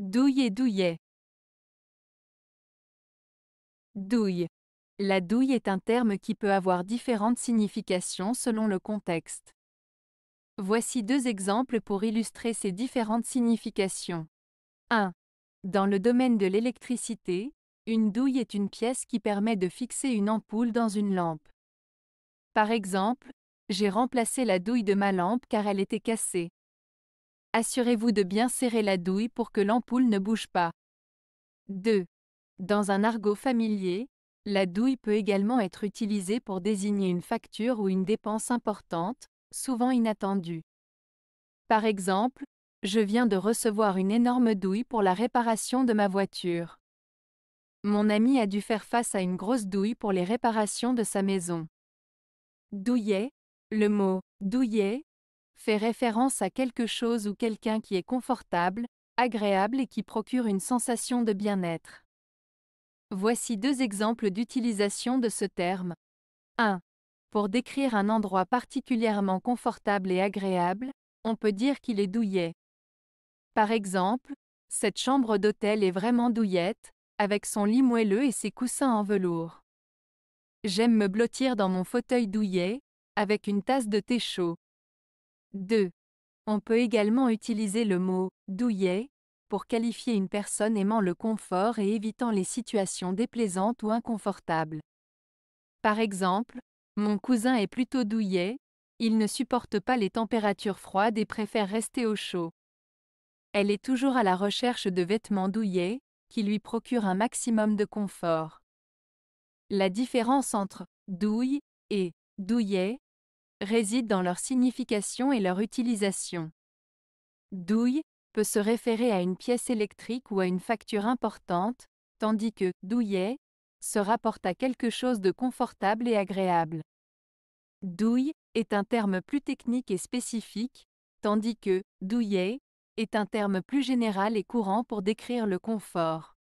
Douille et douillet. Douille. La douille est un terme qui peut avoir différentes significations selon le contexte. Voici deux exemples pour illustrer ces différentes significations. 1. Dans le domaine de l'électricité, une douille est une pièce qui permet de fixer une ampoule dans une lampe. Par exemple, j'ai remplacé la douille de ma lampe car elle était cassée. Assurez-vous de bien serrer la douille pour que l'ampoule ne bouge pas. 2. Dans un argot familier, la douille peut également être utilisée pour désigner une facture ou une dépense importante, souvent inattendue. Par exemple, je viens de recevoir une énorme douille pour la réparation de ma voiture. Mon ami a dû faire face à une grosse douille pour les réparations de sa maison. Douillet, le mot douillet fait référence à quelque chose ou quelqu'un qui est confortable, agréable et qui procure une sensation de bien-être. Voici deux exemples d'utilisation de ce terme. 1. Pour décrire un endroit particulièrement confortable et agréable, on peut dire qu'il est douillet. Par exemple, cette chambre d'hôtel est vraiment douillette, avec son lit moelleux et ses coussins en velours. J'aime me blottir dans mon fauteuil douillet, avec une tasse de thé chaud. 2. On peut également utiliser le mot douillet pour qualifier une personne aimant le confort et évitant les situations déplaisantes ou inconfortables. Par exemple, mon cousin est plutôt douillet, il ne supporte pas les températures froides et préfère rester au chaud. Elle est toujours à la recherche de vêtements douillets, qui lui procurent un maximum de confort. La différence entre douille et douillet réside dans leur signification et leur utilisation. Douille peut se référer à une pièce électrique ou à une facture importante, tandis que douillet se rapporte à quelque chose de confortable et agréable. Douille est un terme plus technique et spécifique, tandis que douillet est un terme plus général et courant pour décrire le confort.